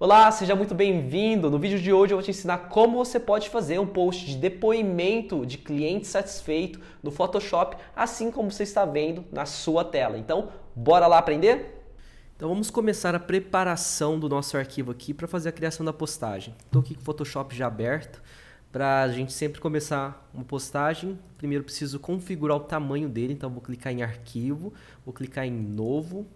Olá, seja muito bem-vindo! No vídeo de hoje eu vou te ensinar como você pode fazer um post de depoimento de cliente satisfeito no Photoshop, assim como você está vendo na sua tela. Então, bora lá aprender? Então vamos começar a preparação do nosso arquivo aqui para fazer a criação da postagem. Estou aqui com o Photoshop já aberto. Para a gente sempre começar uma postagem, primeiro preciso configurar o tamanho dele, então vou clicar em arquivo, vou clicar em novo,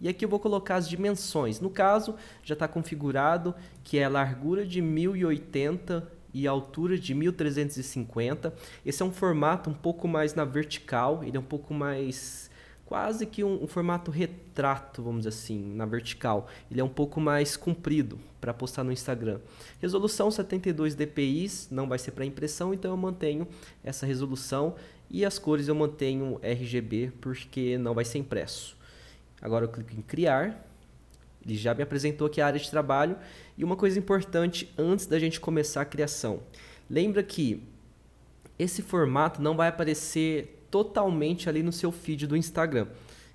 e aqui eu vou colocar as dimensões. No caso, já está configurado que é largura de 1080 e altura de 1350. Esse é um formato um pouco mais na vertical, ele é um pouco mais quase que um, um formato retrato, vamos dizer assim, na vertical. Ele é um pouco mais comprido para postar no Instagram. Resolução 72 dpi, não vai ser para impressão, então eu mantenho essa resolução e as cores eu mantenho RGB porque não vai ser impresso. Agora eu clico em criar. Ele já me apresentou aqui a área de trabalho. E uma coisa importante antes da gente começar a criação. Lembra que esse formato não vai aparecer totalmente ali no seu feed do Instagram.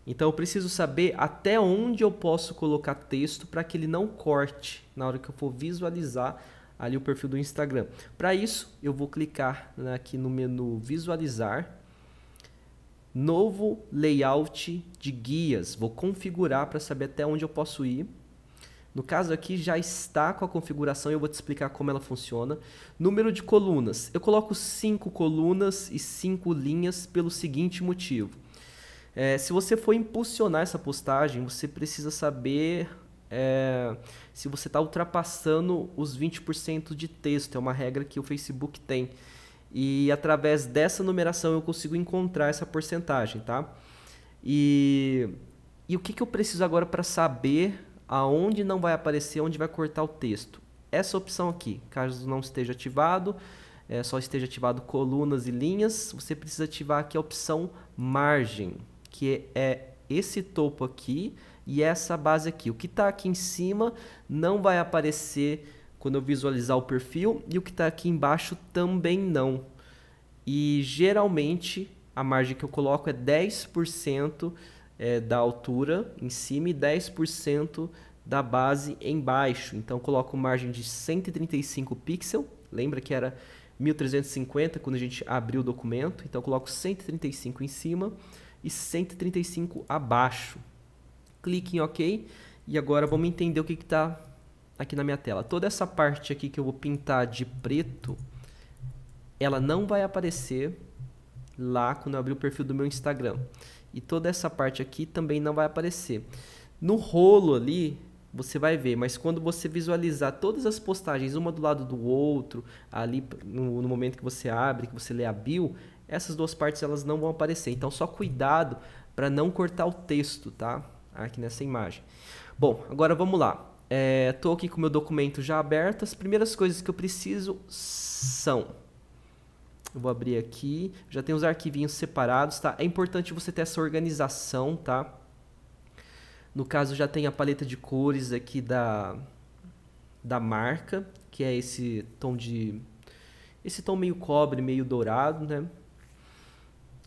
Então eu preciso saber até onde eu posso colocar texto para que ele não corte na hora que eu for visualizar ali o perfil do Instagram. Para isso, eu vou clicar aqui no menu visualizar Novo layout de guias. Vou configurar para saber até onde eu posso ir. No caso aqui já está com a configuração e eu vou te explicar como ela funciona. Número de colunas. Eu coloco 5 colunas e 5 linhas pelo seguinte motivo. É, se você for impulsionar essa postagem, você precisa saber é, se você está ultrapassando os 20% de texto. É uma regra que o Facebook tem. E através dessa numeração eu consigo encontrar essa porcentagem, tá? E, e o que, que eu preciso agora para saber aonde não vai aparecer, onde vai cortar o texto? Essa opção aqui, caso não esteja ativado, é, só esteja ativado colunas e linhas, você precisa ativar aqui a opção margem, que é esse topo aqui e essa base aqui. O que está aqui em cima não vai aparecer quando eu visualizar o perfil e o que está aqui embaixo também não. E geralmente a margem que eu coloco é 10% é, da altura em cima e 10% da base embaixo. Então coloco margem de 135 pixels. Lembra que era 1350 quando a gente abriu o documento. Então coloco 135 em cima e 135 abaixo. Clique em OK e agora vamos entender o que está aqui na minha tela. Toda essa parte aqui que eu vou pintar de preto ela não vai aparecer lá quando eu abrir o perfil do meu Instagram. E toda essa parte aqui também não vai aparecer. No rolo ali, você vai ver, mas quando você visualizar todas as postagens uma do lado do outro, ali no, no momento que você abre, que você lê a bio, essas duas partes elas não vão aparecer. Então só cuidado para não cortar o texto, tá? Aqui nessa imagem. Bom, agora vamos lá. Estou é, aqui com o meu documento já aberto. As primeiras coisas que eu preciso são eu vou abrir aqui. Já tem os arquivinhos separados, tá? É importante você ter essa organização, tá? No caso, já tem a paleta de cores aqui da, da marca, que é esse tom de... Esse tom meio cobre, meio dourado, né?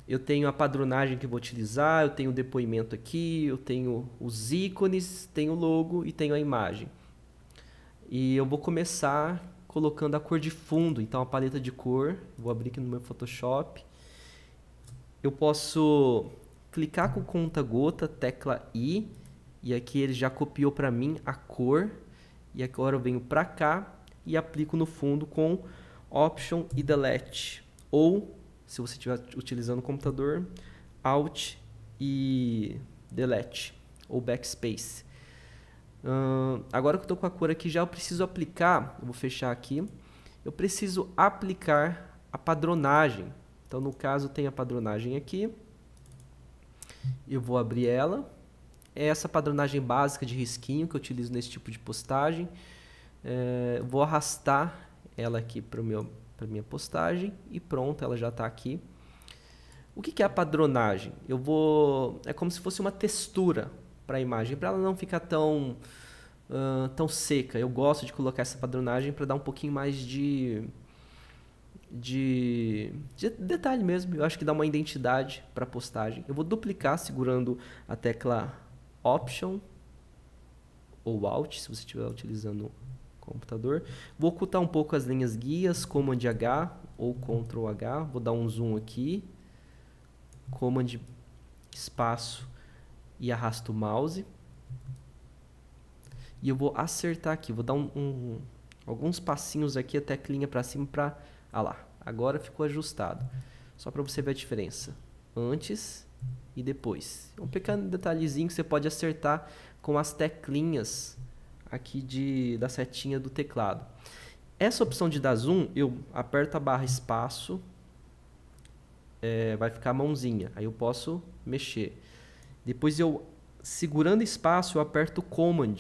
Eu tenho a padronagem que vou utilizar, eu tenho o depoimento aqui, eu tenho os ícones, tenho o logo e tenho a imagem. E eu vou começar colocando a cor de fundo, então a paleta de cor, vou abrir aqui no meu Photoshop. Eu posso clicar com conta gota, tecla I, e aqui ele já copiou para mim a cor. E agora eu venho para cá e aplico no fundo com Option e Delete. Ou, se você estiver utilizando o computador, Alt e Delete, ou Backspace agora que eu estou com a cor aqui já, eu preciso aplicar, eu vou fechar aqui, eu preciso aplicar a padronagem. Então, no caso, tem a padronagem aqui, eu vou abrir ela. É essa padronagem básica de risquinho que eu utilizo nesse tipo de postagem. É, vou arrastar ela aqui para a minha postagem e pronto, ela já está aqui. O que, que é a padronagem? Eu vou. É como se fosse uma textura para a imagem, para ela não ficar tão uh, tão seca. Eu gosto de colocar essa padronagem para dar um pouquinho mais de, de, de detalhe mesmo. Eu acho que dá uma identidade para a postagem. Eu vou duplicar segurando a tecla Option ou Alt, se você estiver utilizando computador. Vou ocultar um pouco as linhas guias, Command H ou Ctrl H. Vou dar um zoom aqui. Command espaço e arrasto o mouse. E eu vou acertar aqui, vou dar um, um alguns passinhos aqui, a teclinha para cima para... Ah lá, agora ficou ajustado. Só para você ver a diferença. Antes e depois. É um pequeno detalhezinho que você pode acertar com as teclinhas aqui de, da setinha do teclado. Essa opção de dar zoom, eu aperto a barra espaço, é, vai ficar a mãozinha. Aí eu posso mexer. Depois eu, segurando espaço, eu aperto Command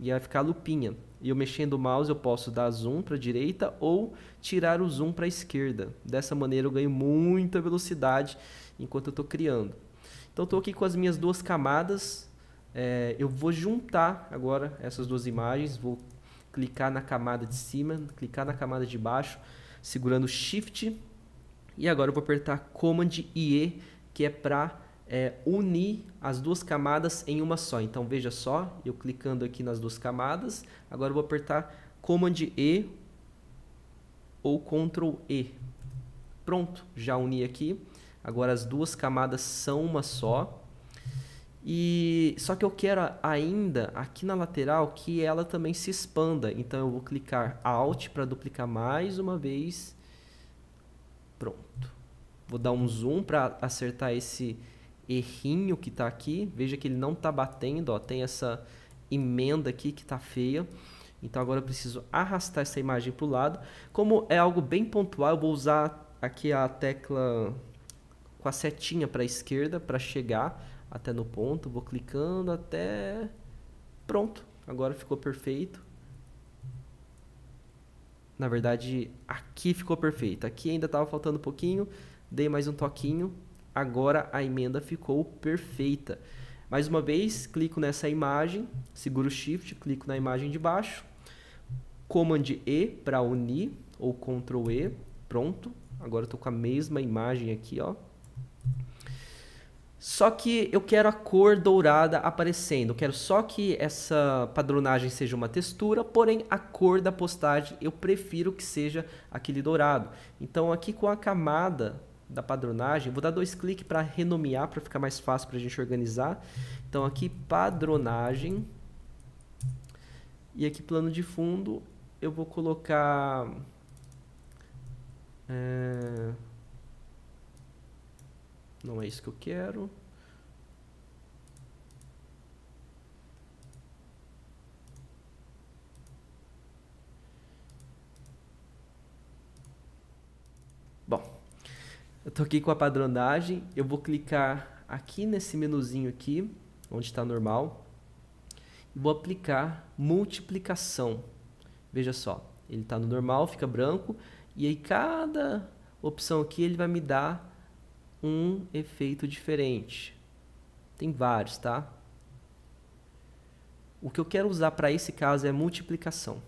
e vai ficar a lupinha. E eu mexendo o mouse eu posso dar zoom para a direita ou tirar o zoom para a esquerda. Dessa maneira eu ganho muita velocidade enquanto eu estou criando. Então estou aqui com as minhas duas camadas. É, eu vou juntar agora essas duas imagens. Vou clicar na camada de cima, clicar na camada de baixo, segurando Shift. E agora eu vou apertar Command E que é para é, unir as duas camadas em uma só. Então veja só, eu clicando aqui nas duas camadas, agora eu vou apertar Command E ou Ctrl E. Pronto, já uni aqui. Agora as duas camadas são uma só. E só que eu quero ainda aqui na lateral que ela também se expanda. Então eu vou clicar Alt para duplicar mais uma vez. Pronto. Vou dar um zoom para acertar esse errinho que está aqui. Veja que ele não está batendo, ó, tem essa emenda aqui que está feia. Então agora eu preciso arrastar essa imagem para o lado. Como é algo bem pontual, eu vou usar aqui a tecla com a setinha para a esquerda para chegar até no ponto. Vou clicando até... Pronto, agora ficou perfeito. Na verdade, aqui ficou perfeito. Aqui ainda estava faltando um pouquinho, dei mais um toquinho Agora a emenda ficou perfeita. Mais uma vez, clico nessa imagem, seguro Shift, clico na imagem de baixo, Command E para unir ou Ctrl E, pronto. Agora estou com a mesma imagem aqui, ó. Só que eu quero a cor dourada aparecendo. Eu quero só que essa padronagem seja uma textura, porém a cor da postagem eu prefiro que seja aquele dourado. Então aqui com a camada da padronagem, vou dar dois cliques para renomear, para ficar mais fácil para a gente organizar. Então aqui padronagem e aqui plano de fundo eu vou colocar é... não é isso que eu quero. Eu toquei com a padronagem, eu vou clicar aqui nesse menuzinho aqui, onde está normal, e vou aplicar multiplicação. Veja só, ele está no normal, fica branco, e aí cada opção aqui ele vai me dar um efeito diferente. Tem vários, tá? O que eu quero usar para esse caso é multiplicação.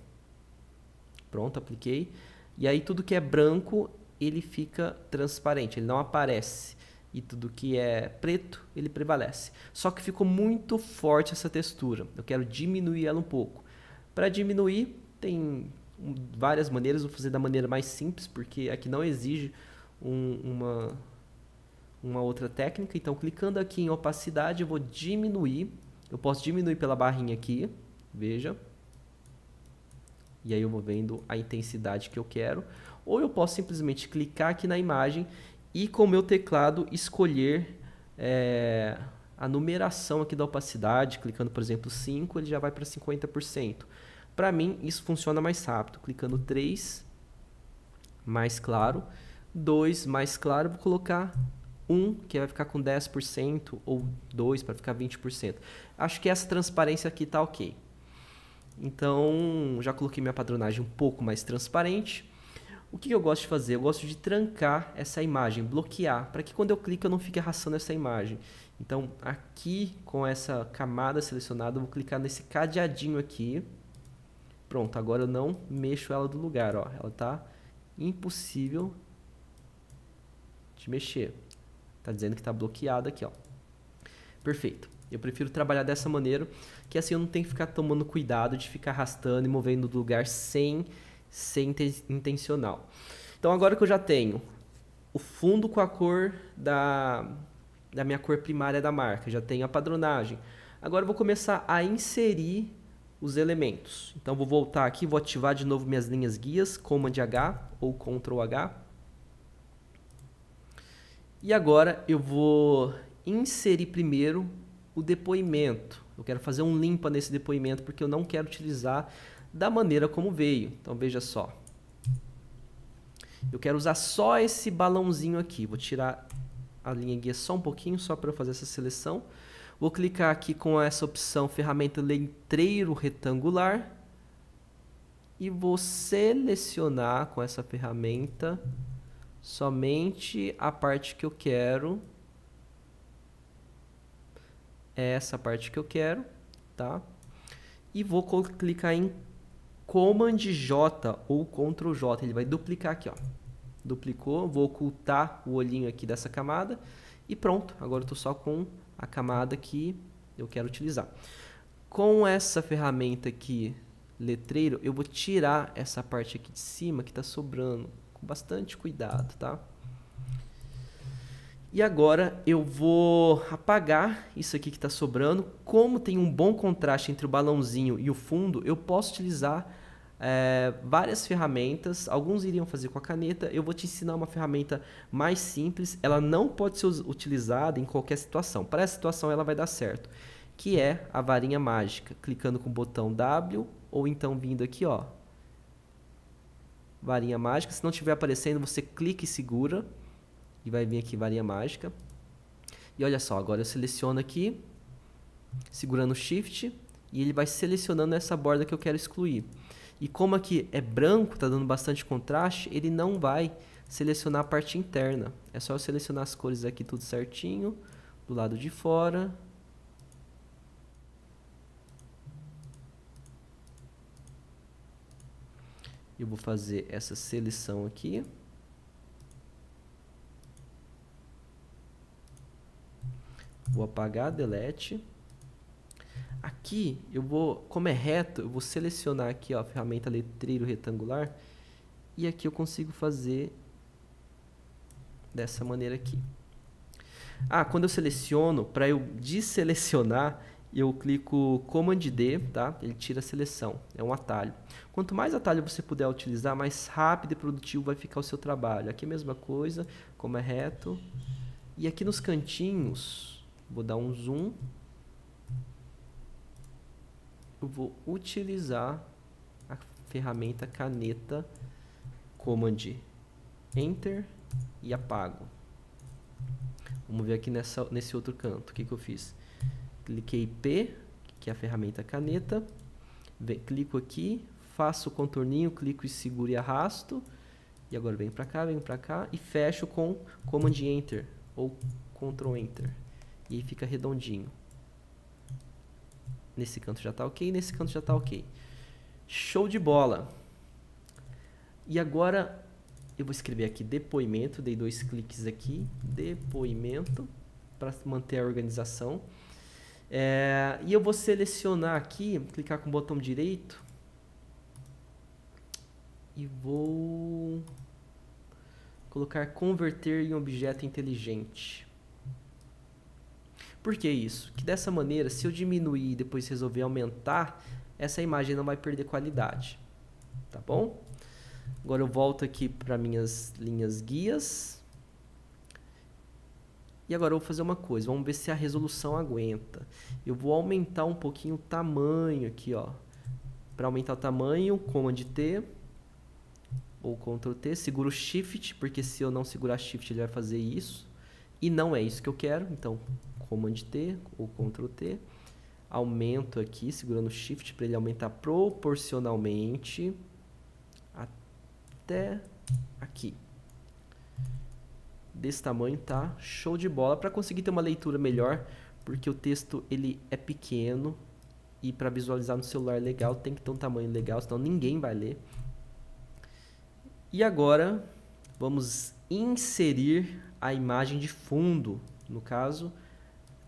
Pronto, apliquei. E aí tudo que é branco ele fica transparente, ele não aparece. E tudo que é preto, ele prevalece. Só que ficou muito forte essa textura. Eu quero diminuir ela um pouco. Para diminuir, tem várias maneiras. Vou fazer da maneira mais simples, porque aqui não exige um, uma, uma outra técnica. Então, clicando aqui em opacidade, eu vou diminuir. Eu posso diminuir pela barrinha aqui, veja. E aí eu vou vendo a intensidade que eu quero ou eu posso simplesmente clicar aqui na imagem e com o meu teclado escolher é, a numeração aqui da opacidade, clicando, por exemplo, 5, ele já vai para 50%. Para mim, isso funciona mais rápido, clicando 3, mais claro, 2, mais claro, vou colocar 1, que vai ficar com 10%, ou 2 para ficar 20%. Acho que essa transparência aqui está ok. Então, já coloquei minha padronagem um pouco mais transparente. O que eu gosto de fazer? Eu gosto de trancar essa imagem, bloquear, para que quando eu clico eu não fique arrastando essa imagem. Então, aqui com essa camada selecionada, eu vou clicar nesse cadeadinho aqui. Pronto, agora eu não mexo ela do lugar, ó. Ela tá impossível de mexer. Tá dizendo que tá bloqueada aqui, ó. Perfeito. Eu prefiro trabalhar dessa maneira, que assim eu não tenho que ficar tomando cuidado de ficar arrastando e movendo do lugar sem ser intencional. Então agora que eu já tenho o fundo com a cor da, da minha cor primária da marca, já tenho a padronagem. Agora eu vou começar a inserir os elementos. Então vou voltar aqui, vou ativar de novo minhas linhas guias, Command H ou Ctrl H. E agora eu vou inserir primeiro o depoimento. Eu quero fazer um limpa nesse depoimento porque eu não quero utilizar da maneira como veio. Então veja só. Eu quero usar só esse balãozinho aqui. Vou tirar a linha guia só um pouquinho, só para eu fazer essa seleção. Vou clicar aqui com essa opção ferramenta letreiro retangular. E vou selecionar com essa ferramenta somente a parte que eu quero. Essa parte que eu quero, tá? E vou clicar em Command J ou Ctrl J. Ele vai duplicar aqui, ó. Duplicou, vou ocultar o olhinho aqui dessa camada e pronto. Agora eu estou só com a camada que eu quero utilizar. Com essa ferramenta aqui, letreiro, eu vou tirar essa parte aqui de cima que está sobrando. Com bastante cuidado, tá? E agora eu vou apagar isso aqui que está sobrando. Como tem um bom contraste entre o balãozinho e o fundo, eu posso utilizar é, várias ferramentas, alguns iriam fazer com a caneta. Eu vou te ensinar uma ferramenta mais simples, ela não pode ser utilizada em qualquer situação. Para essa situação ela vai dar certo, que é a varinha mágica, clicando com o botão W ou então vindo aqui, ó, varinha mágica. Se não estiver aparecendo, você clica e segura e vai vir aqui varinha mágica. E olha só, agora eu seleciono aqui, segurando o Shift e ele vai selecionando essa borda que eu quero excluir. E como aqui é branco, está dando bastante contraste, ele não vai selecionar a parte interna. É só selecionar as cores aqui tudo certinho, do lado de fora. Eu vou fazer essa seleção aqui. Vou apagar, delete. Aqui, eu vou, como é reto, eu vou selecionar aqui ó, a ferramenta letreiro retangular e aqui eu consigo fazer dessa maneira aqui. Ah, quando eu seleciono, para eu deselecionar, eu clico Command D, tá? Ele tira a seleção, é um atalho. Quanto mais atalho você puder utilizar, mais rápido e produtivo vai ficar o seu trabalho. Aqui é a mesma coisa, como é reto. E aqui nos cantinhos, vou dar um zoom, eu vou utilizar a ferramenta caneta command enter e apago. Vamos ver aqui nessa, nesse outro canto, o que, que eu fiz? Cliquei P, que é a ferramenta caneta, vem, clico aqui, faço o contorninho, clico e seguro e arrasto, e agora vem para cá, vem para cá, e fecho com Command Enter, ou control Enter, e fica redondinho. Nesse canto já está ok, nesse canto já está ok. Show de bola. E agora eu vou escrever aqui depoimento, dei dois cliques aqui, depoimento, para manter a organização. É, e eu vou selecionar aqui, clicar com o botão direito e vou colocar converter em objeto inteligente. Por que isso? Que dessa maneira, se eu diminuir e depois resolver aumentar, essa imagem não vai perder qualidade. Tá bom? Agora eu volto aqui para minhas linhas guias. E agora eu vou fazer uma coisa, vamos ver se a resolução aguenta. Eu vou aumentar um pouquinho o tamanho aqui, ó. Para aumentar o tamanho, Command T ou Ctrl T, seguro Shift, porque se eu não segurar Shift ele vai fazer isso. E não é isso que eu quero, então Command T ou Ctrl T. Aumento aqui, segurando Shift para ele aumentar proporcionalmente até aqui. Desse tamanho tá show de bola para conseguir ter uma leitura melhor, porque o texto ele é pequeno e para visualizar no celular legal tem que ter um tamanho legal, senão ninguém vai ler. E agora vamos inserir a imagem de fundo, no caso,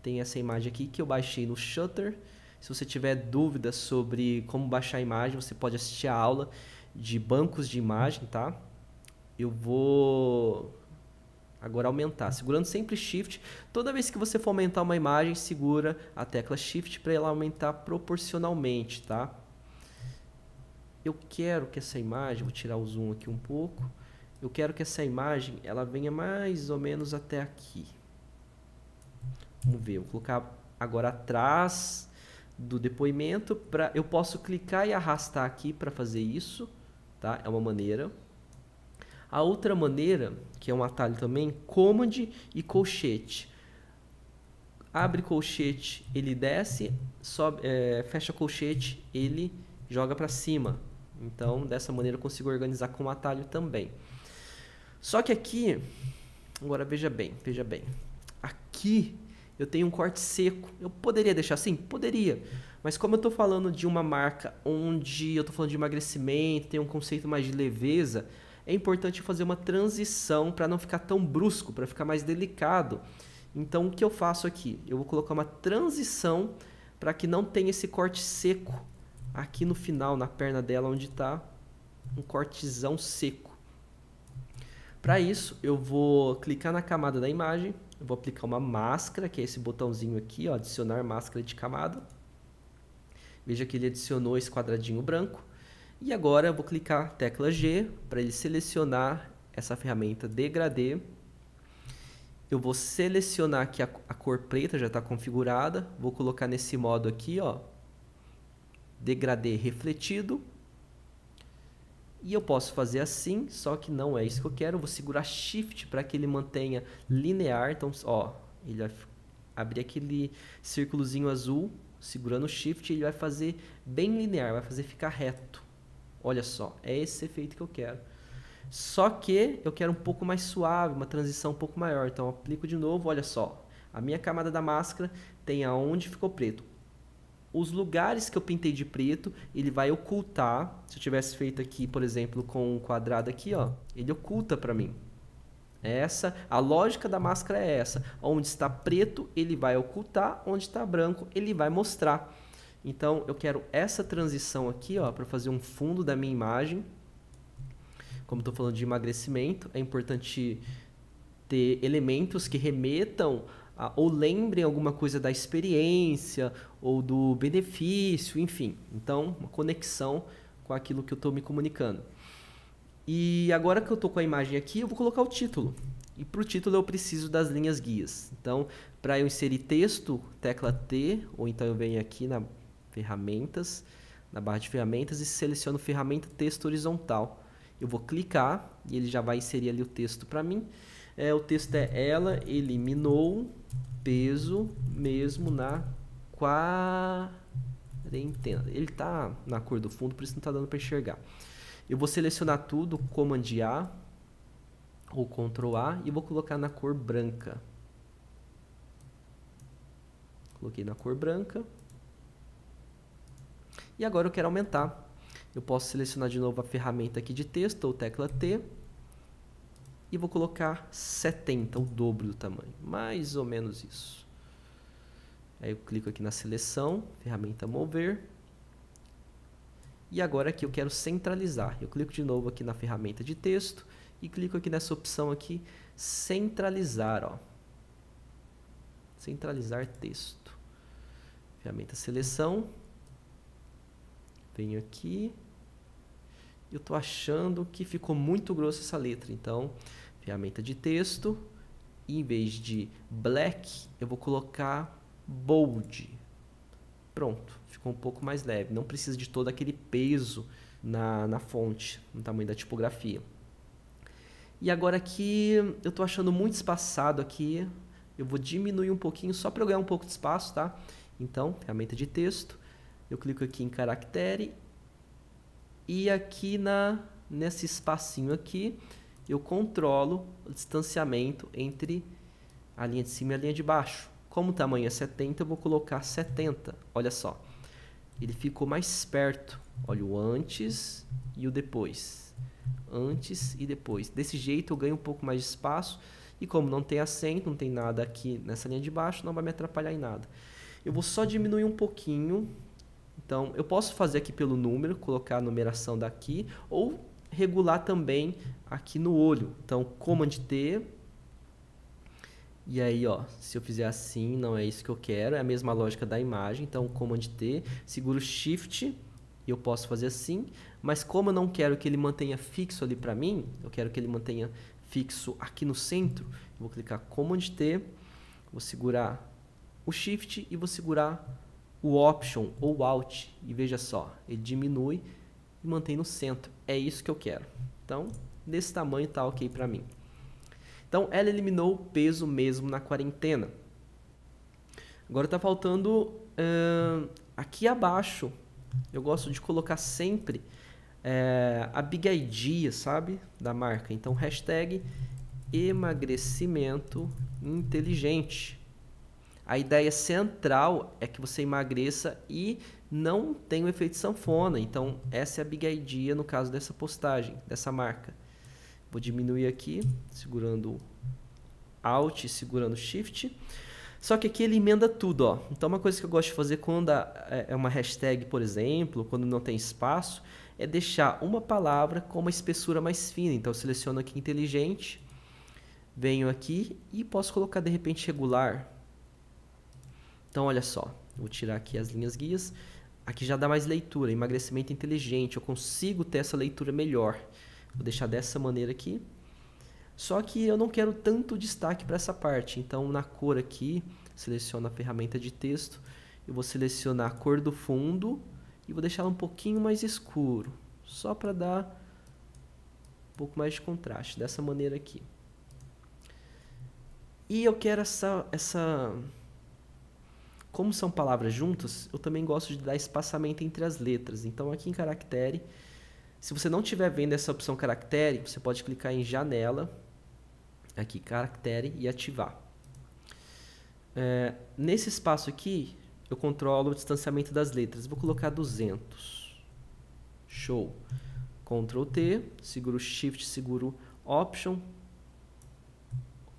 tem essa imagem aqui que eu baixei no Shutter. Se você tiver dúvidas sobre como baixar a imagem, você pode assistir a aula de bancos de imagem, tá? Eu vou agora aumentar, segurando sempre Shift. Toda vez que você for aumentar uma imagem, segura a tecla Shift para ela aumentar proporcionalmente, tá? Eu quero que essa imagem, vou tirar o zoom aqui um pouco. Eu quero que essa imagem ela venha mais ou menos até aqui. Vamos ver, vou colocar agora atrás do depoimento. Pra, eu posso clicar e arrastar aqui para fazer isso, tá? É uma maneira. A outra maneira, que é um atalho também, command e colchete. Abre colchete, ele desce, sobe, é, fecha colchete, ele joga para cima. Então, dessa maneira eu consigo organizar com o atalho também. Só que aqui, agora veja bem, veja bem. Aqui eu tenho um corte seco. Eu poderia deixar assim? Poderia. Mas como eu estou falando de uma marca onde eu estou falando de emagrecimento, tem um conceito mais de leveza, é importante fazer uma transição para não ficar tão brusco, para ficar mais delicado. Então o que eu faço aqui? Eu vou colocar uma transição para que não tenha esse corte seco aqui no final, na perna dela, onde está um cortezão seco. Para isso, eu vou clicar na camada da imagem, eu vou aplicar uma máscara, que é esse botãozinho aqui, ó, adicionar máscara de camada. Veja que ele adicionou esse quadradinho branco. E agora eu vou clicar tecla G para ele selecionar essa ferramenta degradê. Eu vou selecionar aqui a, a cor preta, já está configurada. Vou colocar nesse modo aqui, ó, degradê refletido. E eu posso fazer assim, só que não é isso que eu quero. Eu vou segurar Shift para que ele mantenha linear. Então, ó, ele vai abrir aquele círculozinho azul, segurando o Shift, ele vai fazer bem linear, vai fazer ficar reto. Olha só, é esse efeito que eu quero. Só que eu quero um pouco mais suave, uma transição um pouco maior. Então, aplico de novo, olha só. A minha camada da máscara tem aonde ficou preto os lugares que eu pintei de preto, ele vai ocultar. Se eu tivesse feito aqui, por exemplo, com um quadrado aqui, ó, ele oculta para mim. É essa, a lógica da máscara é essa. Onde está preto, ele vai ocultar, onde está branco, ele vai mostrar. Então, eu quero essa transição aqui, ó, para fazer um fundo da minha imagem. Como estou falando de emagrecimento, é importante ter elementos que remetam ou lembrem alguma coisa da experiência ou do benefício, enfim. Então, uma conexão com aquilo que eu estou me comunicando. E agora que eu estou com a imagem aqui, eu vou colocar o título. E para o título eu preciso das linhas guias. Então, para eu inserir texto, tecla T, ou então eu venho aqui na ferramentas, na barra de ferramentas e seleciono ferramenta texto horizontal. Eu vou clicar e ele já vai inserir ali o texto para mim. É, o texto é ela eliminou peso mesmo na quarentena. Ele tá na cor do fundo, por isso não tá dando para enxergar. Eu vou selecionar tudo, Command A ou Ctrl A e vou colocar na cor branca. Coloquei na cor branca. E agora eu quero aumentar. Eu posso selecionar de novo a ferramenta aqui de texto ou tecla T e vou colocar 70, o dobro do tamanho, mais ou menos isso. Aí eu clico aqui na seleção, ferramenta mover. E agora aqui eu quero centralizar. Eu clico de novo aqui na ferramenta de texto e clico aqui nessa opção aqui centralizar, ó. Centralizar texto. Ferramenta seleção. Venho aqui, eu estou achando que ficou muito grossa essa letra. Então, ferramenta de texto, em vez de black, eu vou colocar bold. Pronto, ficou um pouco mais leve. Não precisa de todo aquele peso na, na fonte, no tamanho da tipografia. E agora aqui, eu estou achando muito espaçado aqui. Eu vou diminuir um pouquinho, só para eu ganhar um pouco de espaço, tá? Então, ferramenta de texto. Eu clico aqui em caractere e aqui na, nesse espacinho aqui, eu controlo o distanciamento entre a linha de cima e a linha de baixo. Como o tamanho é 70, eu vou colocar 70. Olha só, ele ficou mais perto. Olha o antes e o depois. Antes e depois. Desse jeito eu ganho um pouco mais de espaço. E como não tem assento, não tem nada aqui nessa linha de baixo, não vai me atrapalhar em nada. Eu vou só diminuir um pouquinho então, eu posso fazer aqui pelo número, colocar a numeração daqui, ou regular também aqui no olho. Então, Command T. E aí, ó, se eu fizer assim, não é isso que eu quero. É a mesma lógica da imagem. Então, Command T, seguro Shift e eu posso fazer assim. Mas como eu não quero que ele mantenha fixo ali para mim, eu quero que ele mantenha fixo aqui no centro. Eu vou clicar Command T, vou segurar o Shift e vou segurar o option ou alt, e veja só, ele diminui e mantém no centro. É isso que eu quero. Então, desse tamanho está ok para mim. Então, ela eliminou o peso mesmo na quarentena. Agora está faltando uh, aqui abaixo. Eu gosto de colocar sempre uh, a big idea, sabe? Da marca. Então, hashtag emagrecimento inteligente. A ideia central é que você emagreça e não tenha o um efeito sanfona. Então, essa é a big idea no caso dessa postagem, dessa marca. Vou diminuir aqui, segurando Alt, segurando Shift. Só que aqui ele emenda tudo, ó. Então, uma coisa que eu gosto de fazer quando é, é uma hashtag, por exemplo, quando não tem espaço, é deixar uma palavra com uma espessura mais fina. Então, eu seleciono aqui inteligente, venho aqui e posso colocar de repente regular. Então, olha só, vou tirar aqui as linhas guias. Aqui já dá mais leitura, emagrecimento inteligente. Eu consigo ter essa leitura melhor. Vou deixar dessa maneira aqui. Só que eu não quero tanto destaque para essa parte. Então, na cor aqui, seleciono a ferramenta de texto. Eu vou selecionar a cor do fundo e vou deixar um pouquinho mais escuro. Só para dar um pouco mais de contraste. Dessa maneira aqui. E eu quero essa, essa como são palavras juntas, eu também gosto de dar espaçamento entre as letras. Então, aqui em caractere, se você não estiver vendo essa opção caractere, você pode clicar em janela, aqui caractere e ativar. É, nesse espaço aqui, eu controlo o distanciamento das letras. Vou colocar 200. Show. Ctrl T, seguro Shift, seguro Option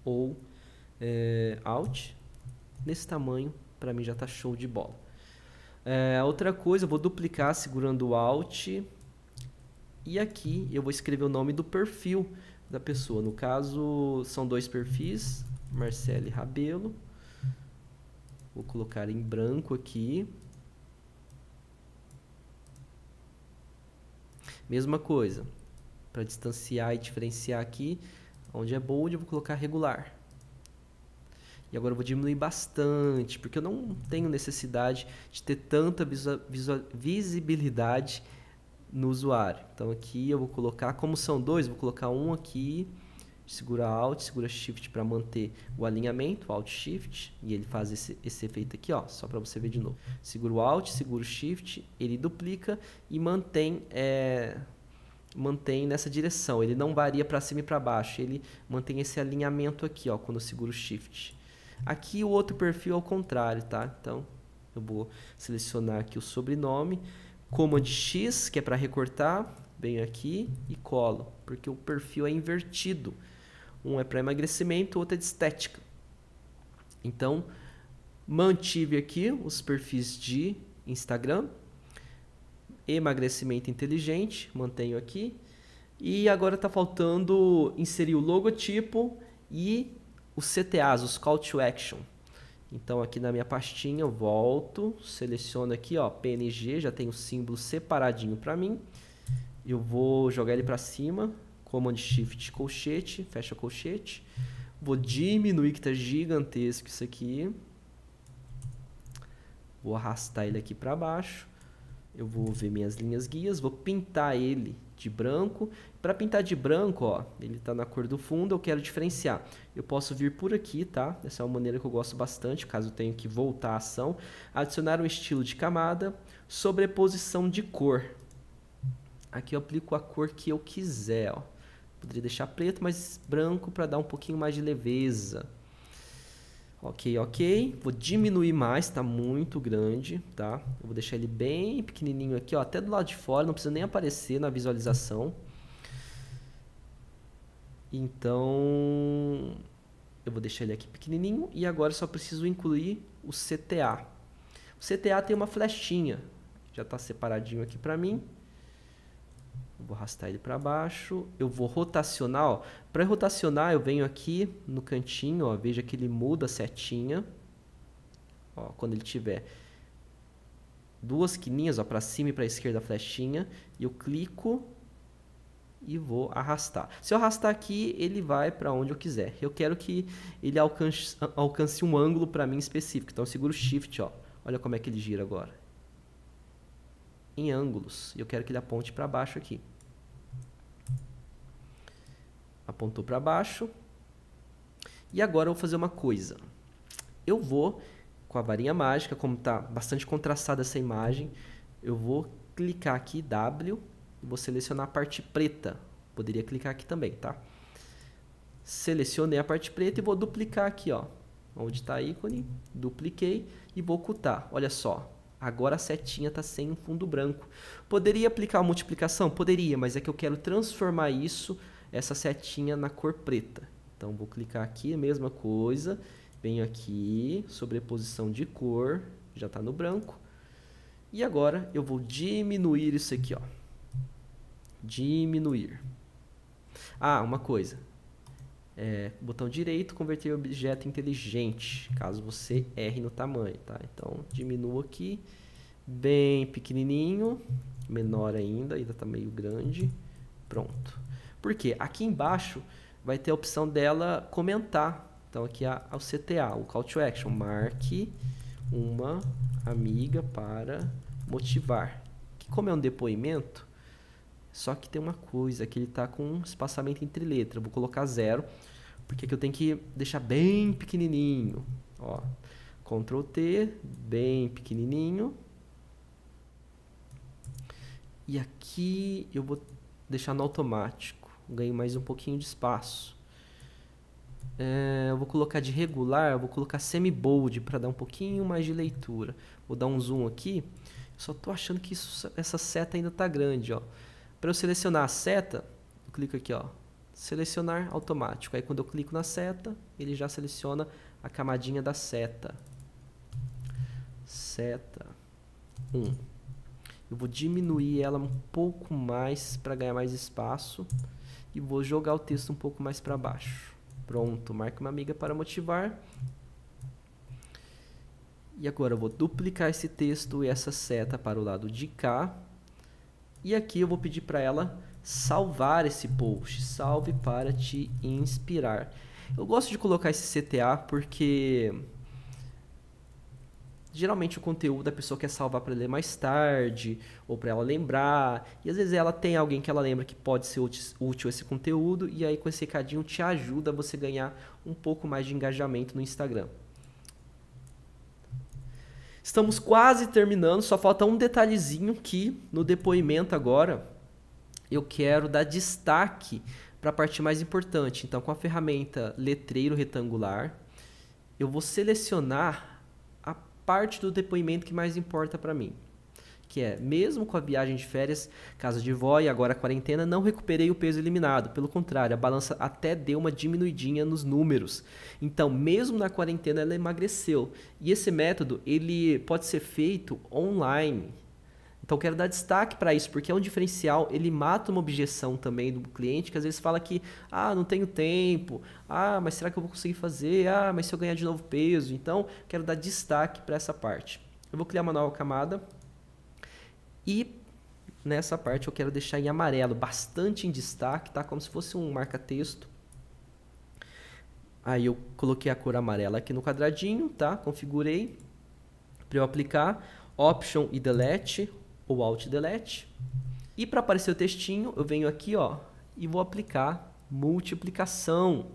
ou é, Alt. Nesse tamanho, para mim já está show de bola. É, outra coisa, eu vou duplicar segurando o Alt. E aqui eu vou escrever o nome do perfil da pessoa. No caso, são dois perfis, Marcelo e Rabelo. Vou colocar em branco aqui. Mesma coisa, para distanciar e diferenciar aqui, onde é bold eu vou colocar regular. E agora eu vou diminuir bastante, porque eu não tenho necessidade de ter tanta visibilidade no usuário. Então aqui eu vou colocar, como são dois, vou colocar um aqui, segura Alt, segura Shift para manter o alinhamento, Alt Shift, e ele faz esse, esse efeito aqui, ó, só para você ver de novo. Seguro Alt, segura Shift, ele duplica e mantém é, mantém nessa direção. Ele não varia para cima e para baixo, ele mantém esse alinhamento aqui, ó, quando eu seguro Shift. Aqui o outro perfil é o contrário, tá? Então, eu vou selecionar aqui o sobrenome, Command X, que é para recortar, venho aqui e colo, porque o perfil é invertido. Um é para emagrecimento, o outro é de estética. Então, mantive aqui os perfis de Instagram, emagrecimento inteligente, mantenho aqui. E agora está faltando inserir o logotipo e os CTAs, os Call to Action. Então aqui na minha pastinha eu volto, seleciono aqui, ó, PNG, já tem o símbolo separadinho para mim. Eu vou jogar ele para cima, Command Shift colchete, fecha colchete. Vou diminuir que tá gigantesco isso aqui. Vou arrastar ele aqui para baixo. Eu vou ver minhas linhas guias, vou pintar ele de branco. Para pintar de branco, ó, ele está na cor do fundo, eu quero diferenciar. Eu posso vir por aqui, tá? Essa é uma maneira que eu gosto bastante, caso eu tenha que voltar à ação. Adicionar um estilo de camada, sobreposição de cor. Aqui eu aplico a cor que eu quiser, ó. Poderia deixar preto, mas branco para dar um pouquinho mais de leveza. Ok, ok. Vou diminuir mais, tá muito grande, tá? Eu vou deixar ele bem pequenininho aqui, ó, até do lado de fora, não precisa nem aparecer na visualização. Então, eu vou deixar ele aqui pequenininho e agora só preciso incluir o CTA. O CTA tem uma flechinha, já está separadinho aqui para mim vou arrastar ele para baixo, eu vou rotacionar, para rotacionar eu venho aqui no cantinho, ó, veja que ele muda a setinha, ó, quando ele tiver duas quininhas para cima e para esquerda a flechinha, e eu clico e vou arrastar. Se eu arrastar aqui, ele vai para onde eu quiser. Eu quero que ele alcance, alcance um ângulo para mim específico, então eu seguro Shift, ó. olha como é que ele gira agora em ângulos. E eu quero que ele aponte para baixo aqui. Apontou para baixo. E agora eu vou fazer uma coisa. Eu vou, com a varinha mágica, como está bastante contrastada essa imagem, eu vou clicar aqui W e vou selecionar a parte preta. Poderia clicar aqui também, tá? Selecionei a parte preta e vou duplicar aqui, ó. Onde está ícone, dupliquei e vou ocultar. Olha só, Agora a setinha está sem um fundo branco. Poderia aplicar a multiplicação? Poderia, mas é que eu quero transformar isso, essa setinha, na cor preta. Então, vou clicar aqui, mesma coisa. Venho aqui, sobreposição de cor, já está no branco. E agora eu vou diminuir isso aqui, ó. Diminuir. Ah, uma coisa. É, botão direito, converter objeto inteligente, caso você erre no tamanho, tá? Então, diminua aqui, bem pequenininho, menor ainda, ainda tá meio grande, pronto. Por quê? Aqui embaixo vai ter a opção dela comentar. Então, aqui é o CTA, o Call to Action, marque uma amiga para motivar. Que como é um depoimento, só que tem uma coisa, que ele está com um espaçamento entre letras. vou colocar zero, porque aqui eu tenho que deixar bem pequenininho. Ó, Ctrl T, bem pequenininho. E aqui eu vou deixar no automático. Ganho mais um pouquinho de espaço. É, eu vou colocar de regular, vou colocar semi-bold para dar um pouquinho mais de leitura. Vou dar um zoom aqui. Só estou achando que isso, essa seta ainda está grande. Para eu selecionar a seta, eu clico aqui, ó, selecionar automático. Aí quando eu clico na seta, ele já seleciona a camadinha da seta. Seta 1. Eu vou diminuir ela um pouco mais para ganhar mais espaço e vou jogar o texto um pouco mais para baixo. Pronto, marque uma amiga para motivar. E agora eu vou duplicar esse texto e essa seta para o lado de cá. E aqui eu vou pedir para ela salvar esse post. Salve para te inspirar. Eu gosto de colocar esse CTA porque geralmente o conteúdo da pessoa quer salvar para ler mais tarde ou para ela lembrar. E às vezes ela tem alguém que ela lembra que pode ser útil esse conteúdo e aí com esse recadinho te ajuda a você ganhar um pouco mais de engajamento no Instagram. Estamos quase terminando, só falta um detalhezinho que no depoimento agora eu quero dar destaque para a parte mais importante. Então, com a ferramenta letreiro retangular, eu vou selecionar a parte do depoimento que mais importa para mim. Que é, mesmo com a viagem de férias, casa de vó e agora a quarentena, não recuperei o peso eliminado. Pelo contrário, a balança até deu uma diminuidinha nos números. Então, mesmo na quarentena, ela emagreceu. E esse método, ele pode ser feito online. Então quero dar destaque para isso, porque é um diferencial, ele mata uma objeção também do cliente, que às vezes fala que, ah, não tenho tempo, ah, mas será que eu vou conseguir fazer? Ah, mas se eu ganhar de novo peso? Então, quero dar destaque para essa parte. Eu vou criar uma nova camada e nessa parte eu quero deixar em amarelo, bastante em destaque, tá? Como se fosse um marca-texto. Aí eu coloquei a cor amarela aqui no quadradinho, tá? Configurei para eu aplicar. Option e Delete o Alt Delete. E para aparecer o textinho, eu venho aqui ó, e vou aplicar multiplicação.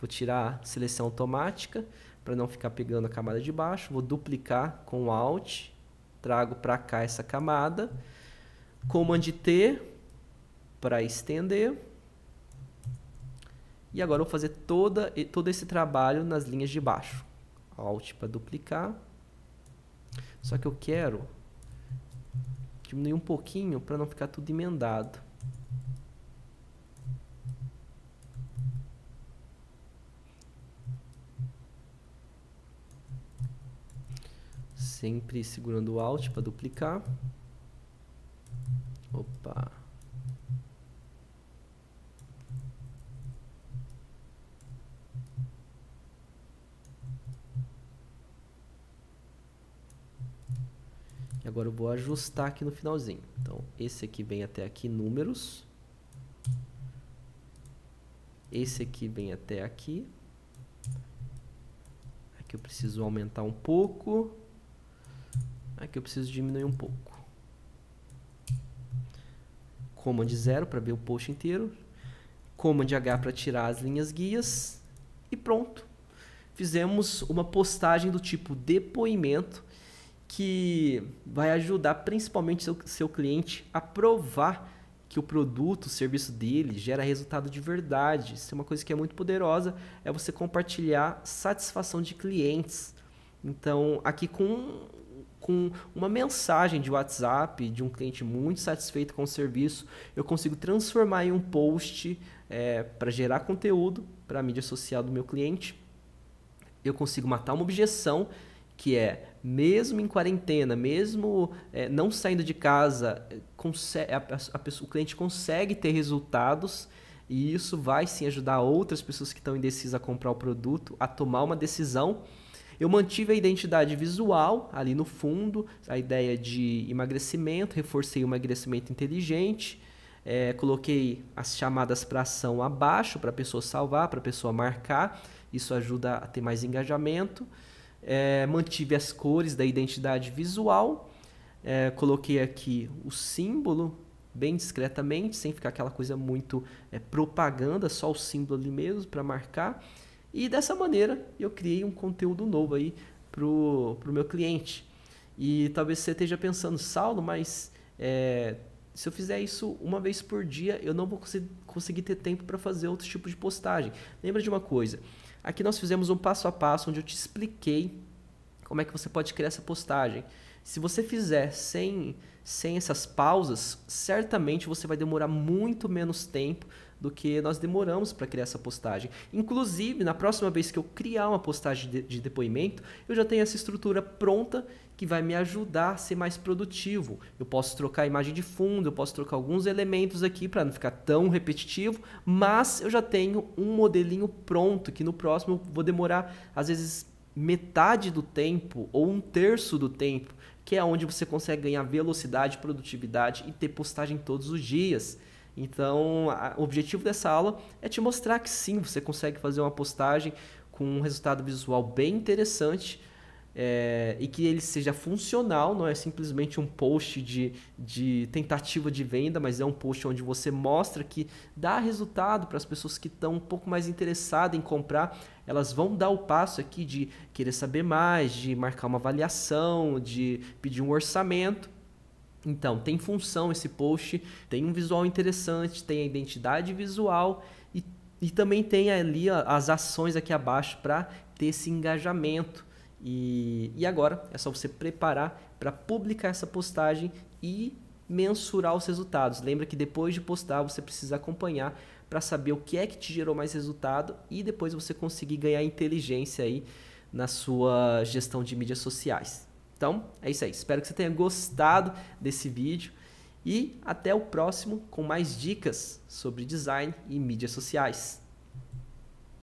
Vou tirar seleção automática para não ficar pegando a camada de baixo. Vou duplicar com Alt, trago para cá essa camada. Command T para estender. E agora eu vou fazer toda, todo esse trabalho nas linhas de baixo. Alt para duplicar. Só que eu quero Diminuir um pouquinho para não ficar tudo emendado. Sempre segurando o Alt para duplicar. Opa! Agora eu vou ajustar aqui no finalzinho. Então, esse aqui vem até aqui, números. Esse aqui vem até aqui. Aqui eu preciso aumentar um pouco. Aqui eu preciso diminuir um pouco. Command 0 para ver o post inteiro. Command H para tirar as linhas guias. E pronto. Fizemos uma postagem do tipo depoimento que vai ajudar principalmente seu, seu cliente a provar que o produto, o serviço dele gera resultado de verdade. Isso é uma coisa que é muito poderosa, é você compartilhar satisfação de clientes. Então, aqui com, com uma mensagem de WhatsApp de um cliente muito satisfeito com o serviço, eu consigo transformar em um post é, para gerar conteúdo para a mídia social do meu cliente. Eu consigo matar uma objeção que é mesmo em quarentena, mesmo é, não saindo de casa, consegue, a, a, a, o cliente consegue ter resultados e isso vai sim ajudar outras pessoas que estão indecisas a comprar o produto a tomar uma decisão. Eu mantive a identidade visual ali no fundo, a ideia de emagrecimento, reforcei o emagrecimento inteligente, é, coloquei as chamadas para ação abaixo para a pessoa salvar, para a pessoa marcar, isso ajuda a ter mais engajamento é, mantive as cores da identidade visual, é, coloquei aqui o símbolo bem discretamente, sem ficar aquela coisa muito é, propaganda, só o símbolo ali mesmo para marcar. E dessa maneira eu criei um conteúdo novo aí para o meu cliente. E talvez você esteja pensando, Saulo, mas é, se eu fizer isso uma vez por dia, eu não vou conseguir ter tempo para fazer outro tipo de postagem. Lembra de uma coisa, Aqui nós fizemos um passo a passo onde eu te expliquei como é que você pode criar essa postagem. Se você fizer sem, sem essas pausas, certamente você vai demorar muito menos tempo do que nós demoramos para criar essa postagem. Inclusive, na próxima vez que eu criar uma postagem de, de, depoimento, eu já tenho essa estrutura pronta que vai me ajudar a ser mais produtivo. Eu posso trocar a imagem de fundo, eu posso trocar alguns elementos aqui para não ficar tão repetitivo, mas eu já tenho um modelinho pronto que no próximo vou demorar às vezes metade do tempo ou um terço do tempo, que é onde você consegue ganhar velocidade, produtividade e ter postagem todos os dias. Então, a, o objetivo dessa aula é te mostrar que sim, você consegue fazer uma postagem com um resultado visual bem interessante é, e que ele seja funcional, não é simplesmente um post de, de tentativa de venda, mas é um post onde você mostra que dá resultado para as pessoas que estão um pouco mais interessadas em comprar. Elas vão dar o passo aqui de querer saber mais, de marcar uma avaliação, de pedir um orçamento. Então, tem função esse post, tem um visual interessante, tem a identidade visual e, e também tem ali as ações aqui abaixo para ter esse engajamento e, e agora é só você preparar para publicar essa postagem e mensurar os resultados. Lembra que depois de postar você precisa acompanhar para saber o que é que te gerou mais resultado e depois você conseguir ganhar inteligência aí na sua gestão de mídias sociais. Então, é isso aí. Espero que você tenha gostado desse vídeo e até o próximo com mais dicas sobre design e mídias sociais.